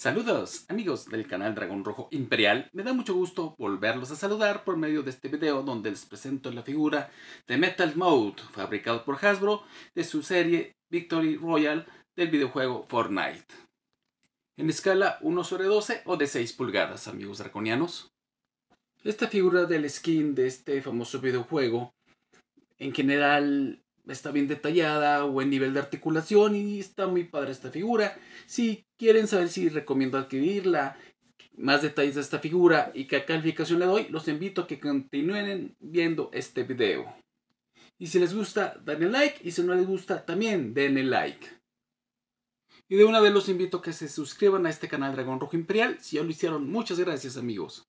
Saludos amigos del canal Dragón Rojo Imperial, me da mucho gusto volverlos a saludar por medio de este video donde les presento la figura de Metal Mode fabricado por Hasbro de su serie Victory Royal del videojuego Fortnite. En escala 1 sobre 12 o de 6 pulgadas amigos draconianos. Esta figura del skin de este famoso videojuego en general está bien detallada, buen nivel de articulación y está muy padre esta figura. Si quieren saber si recomiendo adquirirla, más detalles de esta figura y qué calificación le doy, los invito a que continúen viendo este video. Y si les gusta, denle like y si no les gusta, también denle like. Y de una vez los invito a que se suscriban a este canal Dragón Rojo Imperial, si ya lo hicieron, muchas gracias amigos.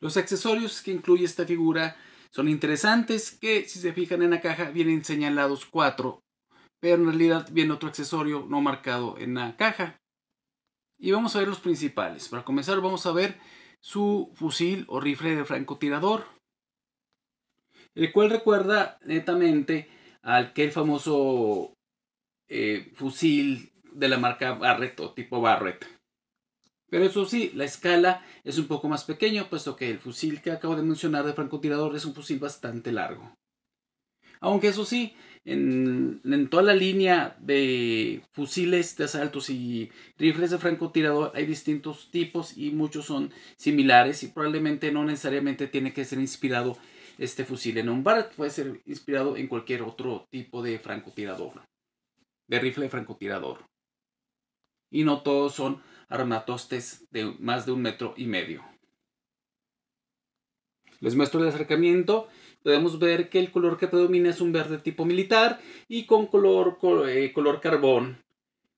Los accesorios que incluye esta figura son interesantes que si se fijan en la caja vienen señalados cuatro, pero en realidad viene otro accesorio no marcado en la caja. Y vamos a ver los principales. Para comenzar vamos a ver su fusil o rifle de francotirador, el cual recuerda netamente al que el famoso eh, fusil de la marca Barrett o tipo Barrett. Pero eso sí, la escala es un poco más pequeña, puesto que el fusil que acabo de mencionar de francotirador es un fusil bastante largo. Aunque eso sí, en, toda la línea de fusiles de asaltos y rifles de francotirador hay distintos tipos y muchos son similares y probablemente no necesariamente tiene que ser inspirado este fusil en un Barrett, puede ser inspirado en cualquier otro tipo de francotirador, de rifle de francotirador y no todos son armatostes de más de un metro y medio. Les muestro el acercamiento. Podemos ver que el color que predomina es un verde tipo militar y con color, eh, color carbón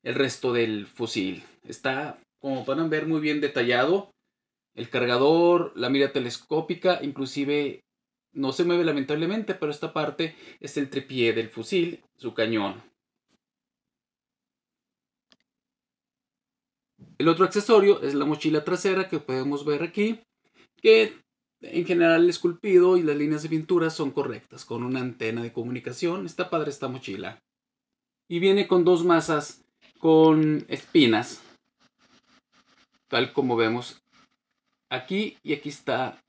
el resto del fusil. Está, como pueden ver, muy bien detallado. El cargador, la mira telescópica, inclusive no se mueve lamentablemente, pero esta parte es el tripié del fusil, su cañón. El otro accesorio es la mochila trasera que podemos ver aquí, que en general el esculpido y las líneas de pintura son correctas, con una antena de comunicación. Está padre esta mochila. Y viene con dos masas con espinas, tal como vemos aquí y aquí está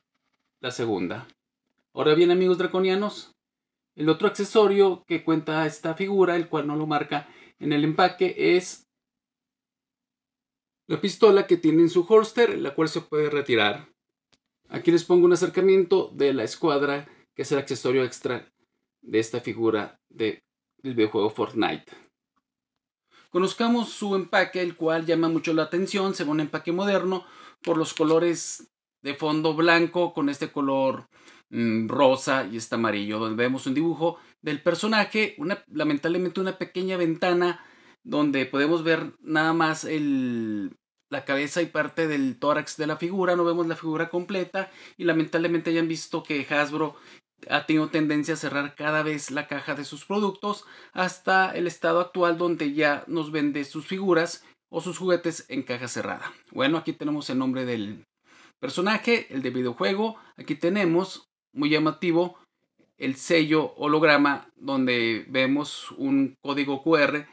la segunda. Ahora bien, amigos draconianos, el otro accesorio que cuenta esta figura, el cual no lo marca en el empaque, es la pistola que tiene en su holster, la cual se puede retirar. Aquí les pongo un acercamiento de la escuadra, que es el accesorio extra de esta figura del videojuego Fortnite. Conozcamos su empaque, el cual llama mucho la atención, según empaque moderno, por los colores de fondo blanco con este color mm, rosa y este amarillo, donde vemos un dibujo del personaje, lamentablemente una pequeña ventana donde podemos ver nada más la cabeza y parte del tórax de la figura, no vemos la figura completa y lamentablemente ya han visto que Hasbro ha tenido tendencia a cerrar cada vez la caja de sus productos hasta el estado actual donde ya nos vende sus figuras o sus juguetes en caja cerrada. Bueno, aquí tenemos el nombre del personaje, el de videojuego, aquí tenemos, muy llamativo, el sello holograma donde vemos un código QR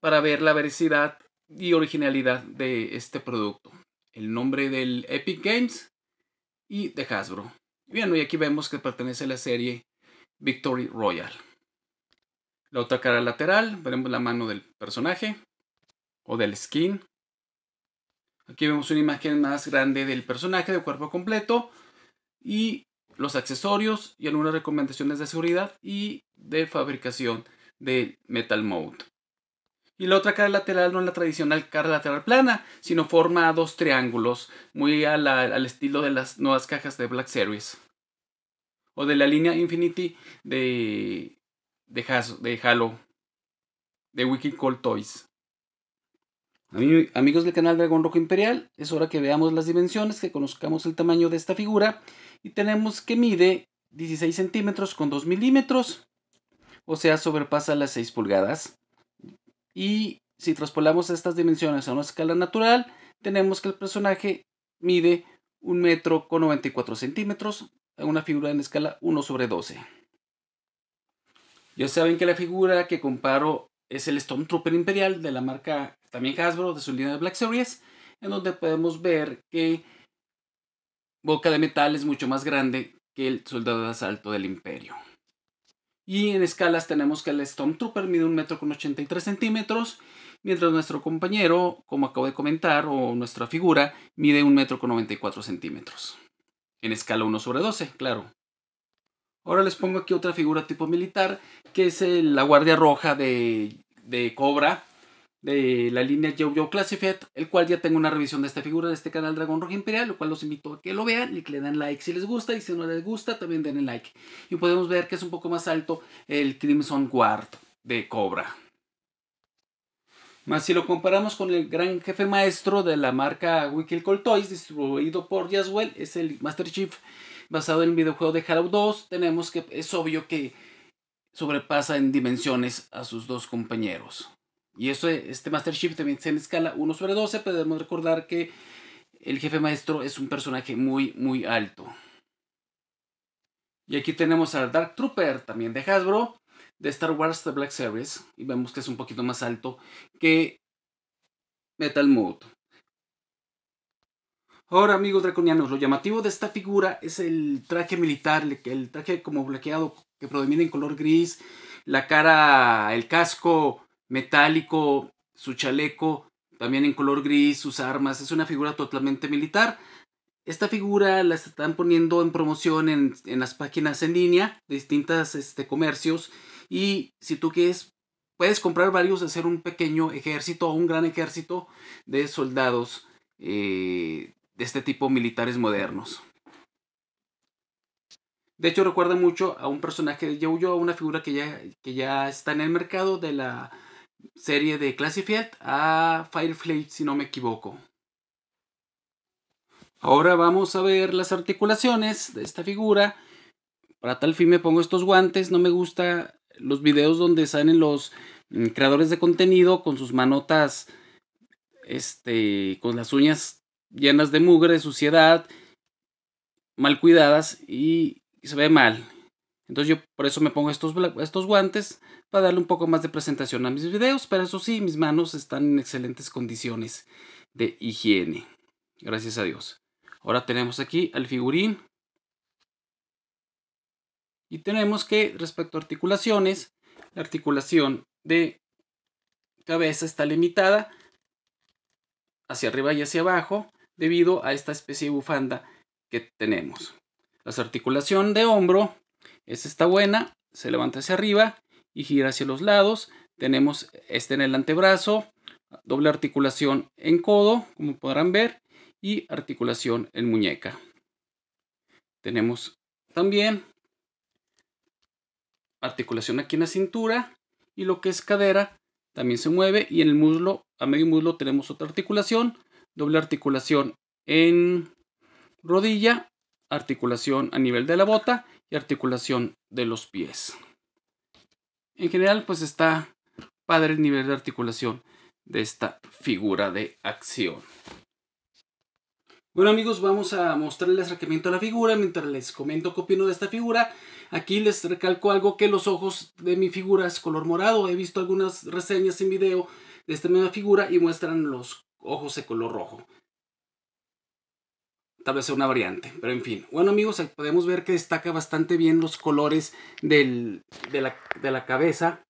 para ver la veracidad y originalidad de este producto. El nombre del Epic Games y de Hasbro. Bien, y aquí vemos que pertenece a la serie Victory Royal. La otra cara lateral, veremos la mano del personaje o del skin. Aquí vemos una imagen más grande del personaje de cuerpo completo y los accesorios y algunas recomendaciones de seguridad y de fabricación de Metal Mode. Y la otra cara lateral no es la tradicional cara lateral plana, sino forma dos triángulos, muy al estilo de las nuevas cajas de Black Series. O de la línea Infinity de, de, de Halo, de Wicked Call Toys. Amigos del canal Dragón Rojo Imperial, es hora que veamos las dimensiones, que conozcamos el tamaño de esta figura. Y tenemos que mide 16 centímetros con 2 milímetros, o sea, sobrepasa las 6 pulgadas. Y si traspolamos estas dimensiones a una escala natural, tenemos que el personaje mide un metro con 94 centímetros, una figura en escala 1 sobre 12. Ya saben que la figura que comparo es el Stormtrooper Imperial de la marca también Hasbro, de su línea de Black Series, en donde podemos ver que Boca de Metal es mucho más grande que el soldado de asalto del Imperio. Y en escalas tenemos que el Stormtrooper mide un metro con 83 centímetros, mientras nuestro compañero, como acabo de comentar, o nuestra figura, mide un metro con 94 centímetros. En escala 1 sobre 12, claro. Ahora les pongo aquí otra figura tipo militar, que es la Guardia Roja de, de Cobra, de la línea Yo-Yo Classified, el cual ya tengo una revisión de esta figura de este canal Dragón Rojo Imperial, lo cual los invito a que lo vean y que le den like si les gusta y si no les gusta también den el like. Y podemos ver que es un poco más alto el Crimson Guard de Cobra. Más si lo comparamos con el gran jefe maestro de la marca Wicked Toys, distribuido por Jaswell, es el Master Chief basado en el videojuego de Halo 2, tenemos que es obvio que sobrepasa en dimensiones a sus dos compañeros. Y eso, este Master Chief también se en escala 1 sobre 12, pero debemos recordar que el jefe maestro es un personaje muy, muy alto. Y aquí tenemos al Dark Trooper, también de Hasbro, de Star Wars The Black Series. Y vemos que es un poquito más alto que Metal Mode. Ahora, amigos draconianos, lo llamativo de esta figura es el traje militar, el traje como bloqueado que predomina en color gris, la cara, el casco metálico, su chaleco también en color gris, sus armas, es una figura totalmente militar. Esta figura la están poniendo en promoción en, las páginas en línea de distintos este, comercios y si tú quieres puedes comprar varios, hacer un pequeño ejército o un gran ejército de soldados eh, de este tipo militares modernos. De hecho recuerda mucho a un personaje de yo una figura que ya, que ya está en el mercado de la serie de Classified a Firefly, si no me equivoco. Ahora vamos a ver las articulaciones de esta figura. Para tal fin me pongo estos guantes. No me gusta los videos donde salen los mm, creadores de contenido con sus manotas, este, con las uñas llenas de mugre, de suciedad, mal cuidadas y se ve mal. Entonces yo por eso me pongo estos, guantes para darle un poco más de presentación a mis videos, pero eso sí, mis manos están en excelentes condiciones de higiene. Gracias a Dios. Ahora tenemos aquí al figurín. Y tenemos que, respecto a articulaciones, la articulación de cabeza está limitada hacia arriba y hacia abajo debido a esta especie de bufanda que tenemos. Las articulación de hombro esta está buena, se levanta hacia arriba y gira hacia los lados. Tenemos este en el antebrazo, doble articulación en codo, como podrán ver, y articulación en muñeca. Tenemos también articulación aquí en la cintura y lo que es cadera también se mueve y en el muslo, a medio muslo tenemos otra articulación, doble articulación en rodilla, articulación a nivel de la bota y articulación de los pies. En general, pues está padre el nivel de articulación de esta figura de acción. Bueno amigos, vamos a mostrarles acercamiento a la figura. Mientras les comento qué opino de esta figura, aquí les recalco algo que los ojos de mi figura es color morado. He visto algunas reseñas en video de esta misma figura y muestran los ojos de color rojo tal vez sea una variante, pero en fin. Bueno amigos, podemos ver que destaca bastante bien los colores de, la, cabeza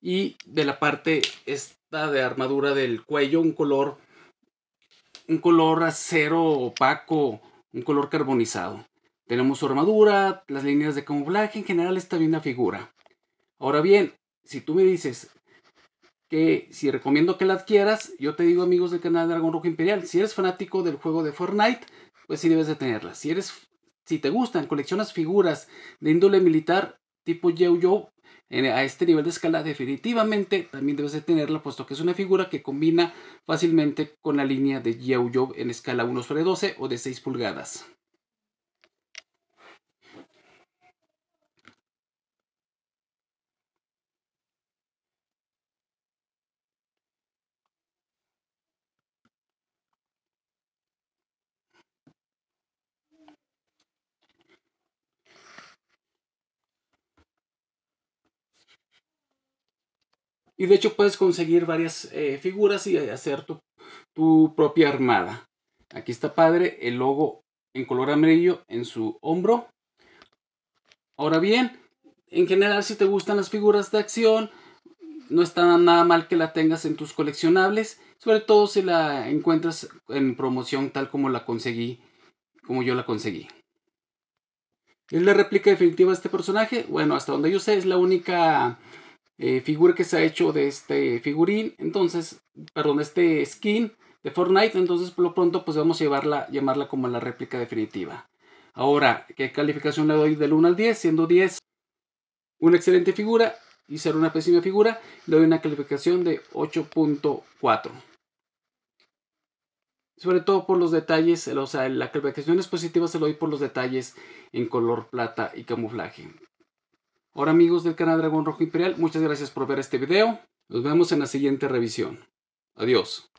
y de la parte esta de armadura del cuello, un color, un color acero opaco, un color carbonizado. Tenemos su armadura, las líneas de camuflaje, en general está bien la figura. Ahora bien, si tú me dices, que si recomiendo que la adquieras, yo te digo amigos del canal Dragon Rojo Imperial, si eres fanático del juego de Fortnite, pues sí debes de tenerla. Si eres si te gustan, coleccionas figuras de índole militar tipo Yo-Yo a este nivel de escala definitivamente también debes de tenerla puesto que es una figura que combina fácilmente con la línea de Yo-Yo en escala 1 sobre 12 o de 6 pulgadas. Y de hecho puedes conseguir varias eh, figuras y eh, hacer tu, tu propia armada. Aquí está padre el logo en color amarillo en su hombro. Ahora bien, en general si te gustan las figuras de acción, no está nada mal que la tengas en tus coleccionables, sobre todo si la encuentras en promoción tal como la conseguí, como yo la conseguí. ¿Es la réplica definitiva de este personaje? Bueno, hasta donde yo sé es la única eh, figura que se ha hecho de este figurín, entonces, perdón, este skin de Fortnite, entonces por lo pronto pues vamos a llevarla, llamarla como la réplica definitiva. Ahora, ¿qué calificación le doy del 1 al 10? Siendo 10 una excelente figura y ser una pésima figura, le doy una calificación de 8.4. Sobre todo por los detalles, o sea, la calificación es positiva se lo doy por los detalles en color plata y camuflaje. Ahora amigos del canal Dragón Rojo Imperial, muchas gracias por ver este video. Nos vemos en la siguiente revisión. Adiós.